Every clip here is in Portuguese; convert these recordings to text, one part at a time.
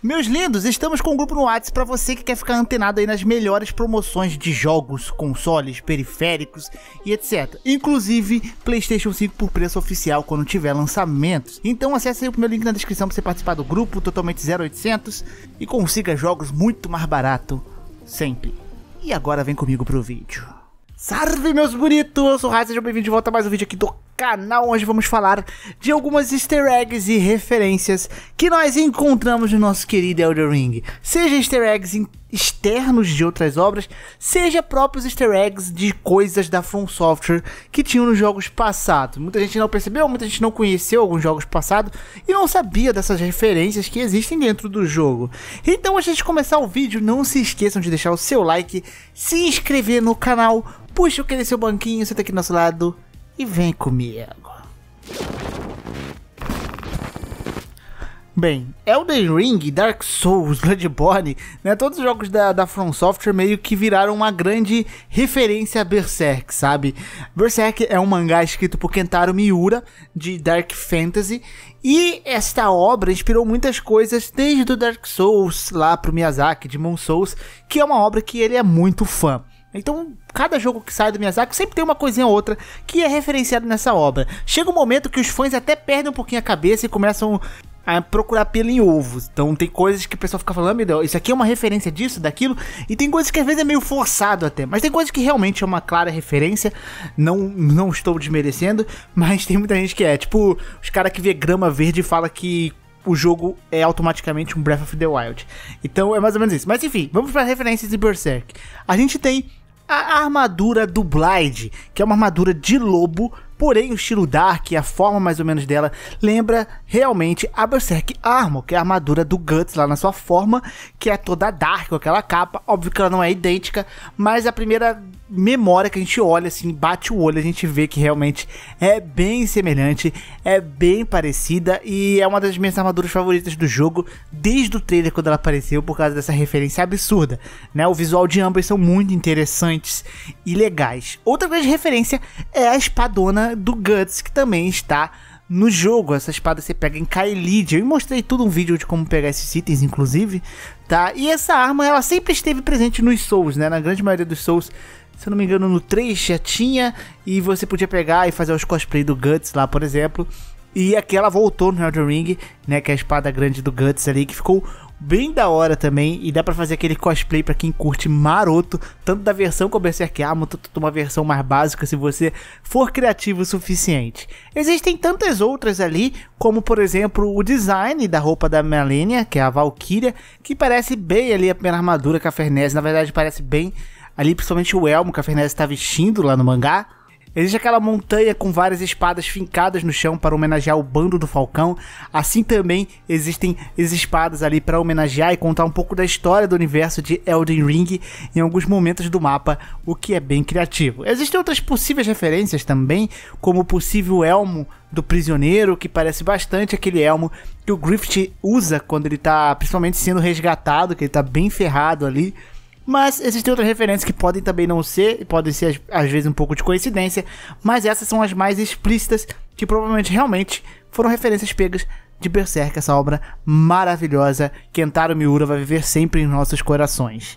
Meus lindos, estamos com um grupo no WhatsApp para você que quer ficar antenado aí nas melhores promoções de jogos, consoles, periféricos e etc. Inclusive PlayStation 5 por preço oficial quando tiver lançamentos. Então acesse aí o meu link na descrição para você participar do grupo totalmente 0800 e consiga jogos muito mais barato sempre. E agora vem comigo pro vídeo. Salve meus bonitos, eu sou o Raio, sejam bem-vindos de volta a mais um vídeo aqui do canal, onde vamos falar de algumas easter eggs e referências que nós encontramos no nosso querido Elder Ring. Seja easter eggs externos de outras obras, seja próprios easter eggs de coisas da From Software que tinham nos jogos passados. Muita gente não percebeu, muita gente não conheceu alguns jogos passados e não sabia dessas referências que existem dentro do jogo. Então, antes de começar o vídeo, não se esqueçam de deixar o seu like, se inscrever no canal, puxa aquele seu banquinho, senta tá aqui do nosso lado e vem comigo. Bem, Elden Ring, Dark Souls, Bloodborne, né, todos os jogos da, da From Software meio que viraram uma grande referência a Berserk, sabe? Berserk é um mangá escrito por Kentaro Miura, de Dark Fantasy, e esta obra inspirou muitas coisas, desde o Dark Souls lá pro Miyazaki, de Demon Souls, que é uma obra que ele é muito fã. Então, cada jogo que sai do Miyazaki sempre tem uma coisinha ou outra que é referenciado nessa obra. Chega um momento que os fãs até perdem um pouquinho a cabeça e começam a procurar pelo em ovos. Então tem coisas que o pessoal fica falando, ah, meu Deus, isso aqui é uma referência disso, daquilo, e tem coisas que às vezes é meio forçado até, mas tem coisas que realmente é uma clara referência, não não estou desmerecendo, mas tem muita gente que é, tipo, os caras que vê grama verde e fala que o jogo é automaticamente um Breath of the Wild. Então é mais ou menos isso. Mas enfim, vamos para referências de Berserk. A gente tem a armadura do Blade, que é uma armadura de lobo Porém, o estilo Dark e a forma mais ou menos dela lembra realmente a Berserk Armor, que é a armadura do Guts lá na sua forma, que é toda Dark, com aquela capa. Óbvio que ela não é idêntica, mas a primeira memória que a gente olha, assim, bate o olho, a gente vê que realmente é bem semelhante, é bem parecida e é uma das minhas armaduras favoritas do jogo desde o trailer quando ela apareceu por causa dessa referência absurda, né? O visual de ambas são muito interessantes e legais. Outra grande referência é a espadona do Guts, que também está no jogo. Essa espada você pega em Kaelidia. Eu mostrei tudo um vídeo de como pegar esses itens, inclusive, tá? E essa arma, ela sempre esteve presente nos Souls, né? Na grande maioria dos Souls, se eu não me engano, no 3 já tinha. E você podia pegar e fazer os cosplay do Guts lá, por exemplo. E aqui ela voltou no Elden Ring, né? Que é a espada grande do Guts ali, que ficou bem da hora também. E dá para fazer aquele cosplay para quem curte maroto, tanto da versão com Berserk Arma, tanto uma versão mais básica, se você for criativo o suficiente. Existem tantas outras ali, como por exemplo o design da roupa da Melania, que é a Valkyria, que parece bem ali a primeira armadura que a Fernese, na verdade parece bem ali, principalmente o elmo que a Fernese está vestindo lá no mangá. Existe aquela montanha com várias espadas fincadas no chão para homenagear o bando do Falcão. Assim também existem as espadas ali para homenagear e contar um pouco da história do universo de Elden Ring em alguns momentos do mapa, o que é bem criativo. Existem outras possíveis referências também, como o possível elmo do prisioneiro, que parece bastante aquele elmo que o Griffith usa quando ele está principalmente sendo resgatado, que ele está bem ferrado ali. Mas existem outras referências que podem também não ser, e podem ser às vezes um pouco de coincidência, mas essas são as mais explícitas, que provavelmente realmente foram referências pegas de Berserk, essa obra maravilhosa. que Kentaro Miura vai viver sempre em nossos corações.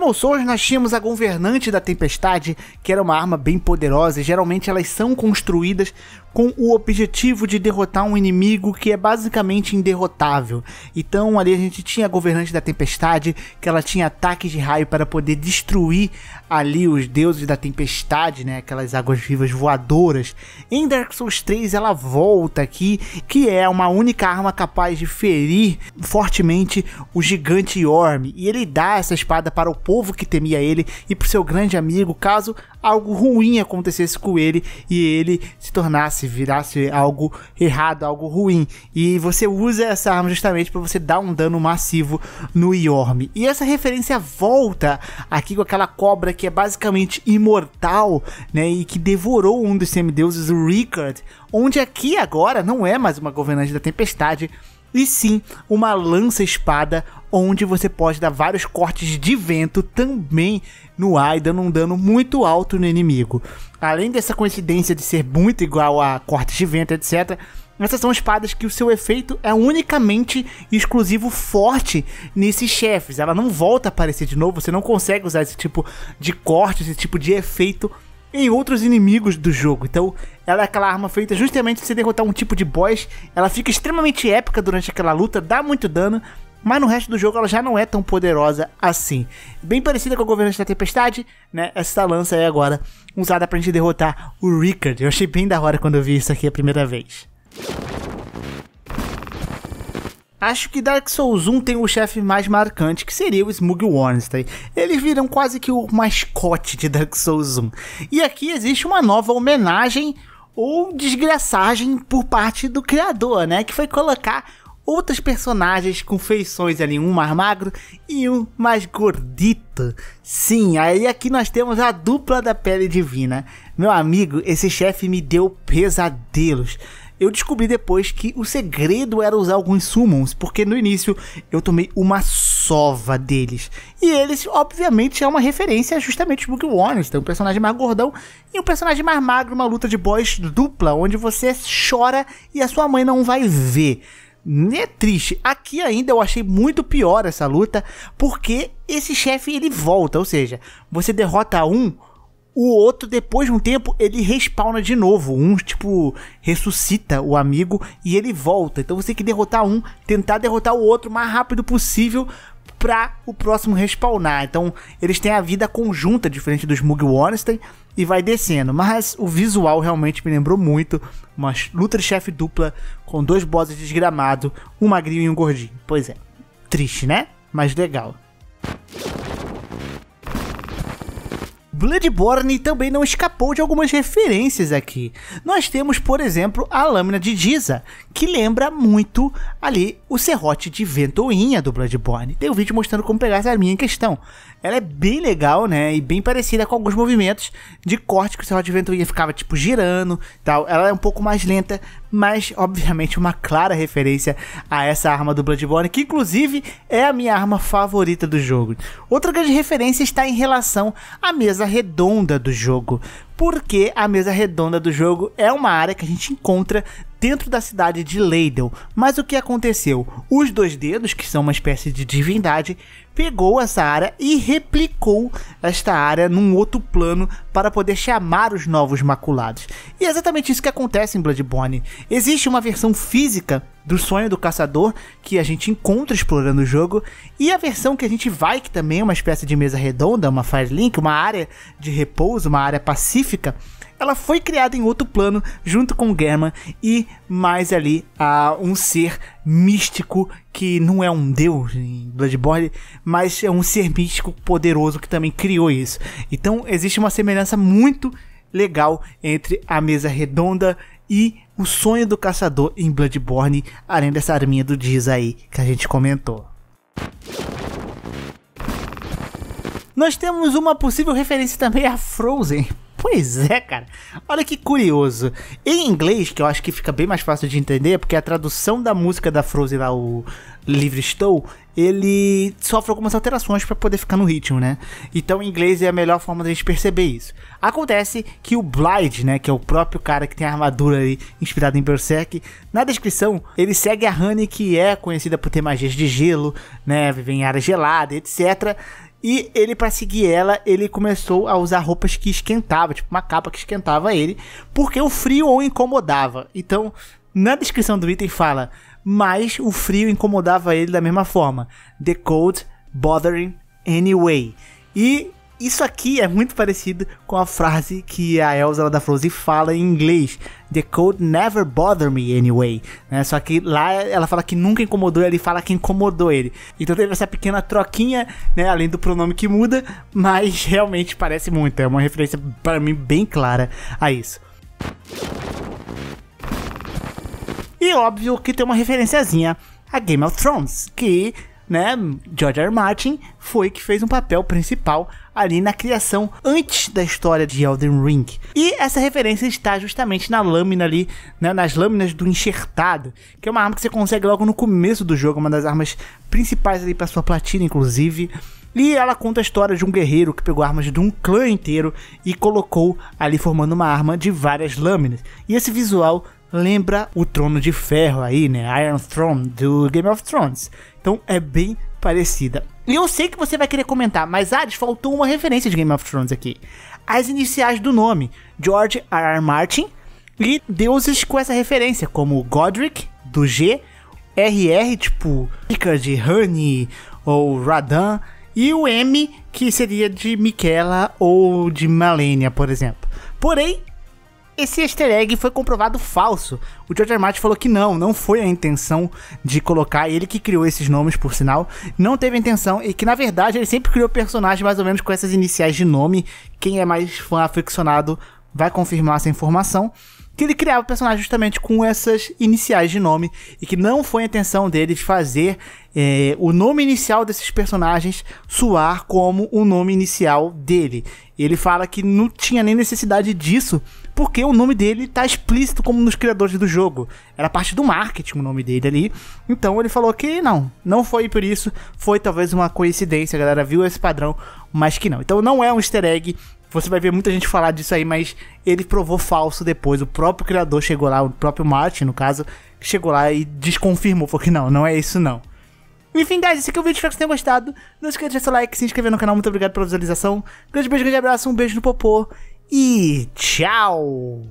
Demon Souls nós tínhamos a governante da tempestade, que era uma arma bem poderosa, e geralmente elas são construídas com o objetivo de derrotar um inimigo que é basicamente inderrotável. Então ali a gente tinha a governante da tempestade, que ela tinha ataques de raio para poder destruir ali os deuses da tempestade, né, aquelas águas vivas voadoras. Em Dark Souls 3 ela volta aqui, que é uma única arma capaz de ferir fortemente o gigante Yorm, e ele dá essa espada para o povo que temia ele e por seu grande amigo, caso algo ruim acontecesse com ele e ele se tornasse, virasse algo errado, algo ruim. E você usa essa arma justamente para você dar um dano massivo no Yorme E essa referência volta aqui com aquela cobra que é basicamente imortal, né, e que devorou um dos semideuses, o Rickard, onde aqui agora não é mais uma governante da tempestade, e sim uma lança-espada onde você pode dar vários cortes de vento também no ar e dando um dano muito alto no inimigo. Além dessa coincidência de ser muito igual a cortes de vento, etc., essas são espadas que o seu efeito é unicamente exclusivo forte nesses chefes. Ela não volta a aparecer de novo, você não consegue usar esse tipo de corte, esse tipo de efeito em outros inimigos do jogo. Então, ela é aquela arma feita justamente pra você derrotar um tipo de boss. Ela fica extremamente épica durante aquela luta, dá muito dano, mas no resto do jogo ela já não é tão poderosa assim. Bem parecida com a Governante da Tempestade, né? Essa lança aí agora, usada pra gente derrotar o Rickard. Eu achei bem da hora quando eu vi isso aqui a primeira vez. Acho que Dark Souls 1 tem o chefe mais marcante, que seria o Smug Warnstein. Eles viram quase que o mascote de Dark Souls 1. E aqui existe uma nova homenagem ou desgraçagem por parte do criador, né? Que foi colocar outros personagens com feições ali, um mais magro e um mais gordito. Sim, aí aqui nós temos a dupla da pele divina. Meu amigo, esse chefe me deu pesadelos eu descobri depois que o segredo era usar alguns summons, porque no início eu tomei uma sova deles. E eles, obviamente, é uma referência justamente ao Book Warners, tem um personagem mais gordão e um personagem mais magro, uma luta de boss dupla, onde você chora e a sua mãe não vai ver. É triste. Aqui ainda eu achei muito pior essa luta, porque esse chefe ele volta, ou seja, você derrota um, o outro, depois de um tempo, ele respawna de novo. Um, tipo, ressuscita o amigo e ele volta. Então você tem que derrotar um, tentar derrotar o outro o mais rápido possível para o próximo respawnar. Então, eles têm a vida conjunta, diferente dos Mug e vai descendo. Mas o visual realmente me lembrou muito uma luta de chefe dupla com dois bosses desgramados, um magrinho e um gordinho. Pois é, triste, né? Mas legal. Bloodborne também não escapou de algumas referências aqui. Nós temos, por exemplo, a lâmina de Giza, que lembra muito ali o serrote de ventoinha do Bloodborne. Tem um vídeo mostrando como pegar essa minha em questão. Ela é bem legal, né? E bem parecida com alguns movimentos de corte que o serrote de ventoinha ficava tipo girando, tal. Ela é um pouco mais lenta, mas obviamente uma clara referência a essa arma do Bloodborne, que inclusive é a minha arma favorita do jogo. Outra grande referência está em relação à mesa redonda do jogo, porque a mesa redonda do jogo é uma área que a gente encontra dentro da cidade de Leidel. Mas o que aconteceu? Os dois dedos, que são uma espécie de divindade, pegou essa área e replicou esta área num outro plano para poder chamar os novos maculados. E é exatamente isso que acontece em Bloodborne. Existe uma versão física do sonho do caçador que a gente encontra explorando o jogo e a versão que a gente vai que também é uma espécie de mesa redonda, uma Firelink, uma área de repouso, uma área pacífica ela foi criada em outro plano junto com Germa e mais ali a um ser místico que não é um deus em Bloodborne, mas é um ser místico poderoso que também criou isso. Então existe uma semelhança muito legal entre a mesa redonda e o sonho do caçador em Bloodborne, além dessa arminha do Diz aí que a gente comentou. Nós temos uma possível referência também a Frozen, Pois é, cara. Olha que curioso. Em inglês, que eu acho que fica bem mais fácil de entender, porque a tradução da música da Frozen lá, o Livre Estou, ele sofre algumas alterações para poder ficar no ritmo, né? Então, em inglês é a melhor forma da gente perceber isso. Acontece que o Blythe, né, que é o próprio cara que tem a armadura aí inspirada em Berserk, na descrição ele segue a Honey, que é conhecida por ter magias de gelo, né, viver em área gelada, etc. E ele, para seguir ela, ele começou a usar roupas que esquentava, tipo uma capa que esquentava ele, porque o frio o incomodava. Então, na descrição do item fala, mas o frio incomodava ele da mesma forma. The cold bothering anyway. E isso aqui é muito parecido com a frase que a Elsa da Frozen assim, fala em inglês: The cold never bothered me anyway. Né? Só que lá ela fala que nunca incomodou ele fala que incomodou ele. Então teve essa pequena troquinha, né? além do pronome que muda, mas realmente parece muito. É uma referência para mim bem clara a isso. E óbvio que tem uma referenciazinha a Game of Thrones, que né, George R. R. Martin foi que fez um papel principal ali na criação antes da história de Elden Ring. E essa referência está justamente na lâmina ali, né, nas lâminas do enxertado, que é uma arma que você consegue logo no começo do jogo, é uma das armas principais ali para sua platina, inclusive. E ela conta a história de um guerreiro que pegou armas de um clã inteiro e colocou ali formando uma arma de várias lâminas. E esse visual lembra o trono de ferro aí, né? Iron Throne do Game of Thrones. Então é bem parecida. E eu sei que você vai querer comentar, mas Hades, faltou uma referência de Game of Thrones aqui. As iniciais do nome, George R. R. Martin, e deuses com essa referência, como Godric, do G, RR, tipo de Honey ou Radan, e o M, que seria de Miquela ou de Malenia, por exemplo. Porém, esse easter egg foi comprovado falso. O George R. Martin falou que não, não foi a intenção de colocar, ele que criou esses nomes, por sinal, não teve a intenção, e que na verdade ele sempre criou personagens mais ou menos com essas iniciais de nome. Quem é mais fã aficionado vai confirmar essa informação. Que ele criava personagens justamente com essas iniciais de nome, e que não foi a intenção dele de fazer é, o nome inicial desses personagens soar como o nome inicial dele. Ele fala que não tinha nem necessidade disso, porque o nome dele tá explícito como nos criadores do jogo. Era parte do marketing o nome dele ali. Então ele falou que não, não foi por isso, foi talvez uma coincidência, a galera viu esse padrão, mas que não. Então não é um easter egg. Você vai ver muita gente falar disso aí, mas ele provou falso depois. O próprio criador chegou lá, o próprio Martin, no caso, chegou lá e desconfirmou. Falou que não, não é isso não. Enfim, guys, esse aqui é o vídeo, espero que vocês tenham gostado. Não esqueça de deixar seu like, se inscrever no canal, muito obrigado pela visualização. Grande beijo, grande abraço, um beijo no popô e tchau!